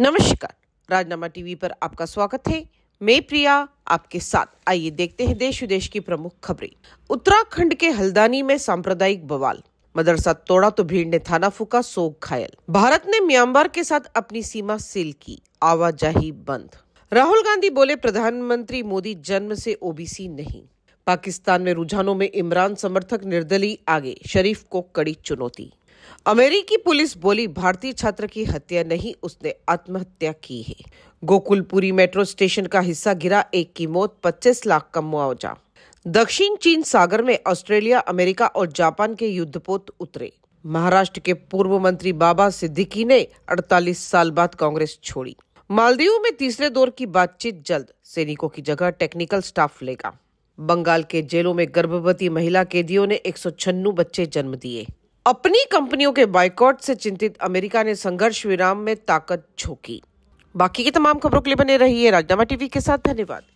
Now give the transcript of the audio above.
नमस्कार राजनामा टीवी पर आपका स्वागत है मैं प्रिया आपके साथ आइए देखते हैं देश विदेश की प्रमुख खबरें उत्तराखंड के हल्दानी में सांप्रदायिक बवाल मदरसा तोड़ा तो भीड़ ने थाना फूका सोग घायल भारत ने म्यांमार के साथ अपनी सीमा सील की आवाजाही बंद राहुल गांधी बोले प्रधानमंत्री मोदी जन्म से ओबीसी नहीं पाकिस्तान में रुझानों में इमरान समर्थक निर्दलीय आगे शरीफ को कड़ी चुनौती अमेरिकी पुलिस बोली भारतीय छात्र की हत्या नहीं उसने आत्महत्या की है गोकुलपुरी मेट्रो स्टेशन का हिस्सा गिरा एक की मौत 25 लाख का मुआवजा दक्षिण चीन सागर में ऑस्ट्रेलिया अमेरिका और जापान के युद्धपोत उतरे महाराष्ट्र के पूर्व मंत्री बाबा सिद्दीकी ने 48 साल बाद कांग्रेस छोड़ी मालदीव में तीसरे दौर की बातचीत जल्द सैनिकों की जगह टेक्निकल स्टाफ लेगा बंगाल के जेलों में गर्भवती महिला कैदियों ने एक बच्चे जन्म दिए अपनी कंपनियों के बाइकॉट से चिंतित अमेरिका ने संघर्ष विराम में ताकत झोंकी बाकी की तमाम खबरों के लिए बने रहिए राजनामा टीवी के साथ धन्यवाद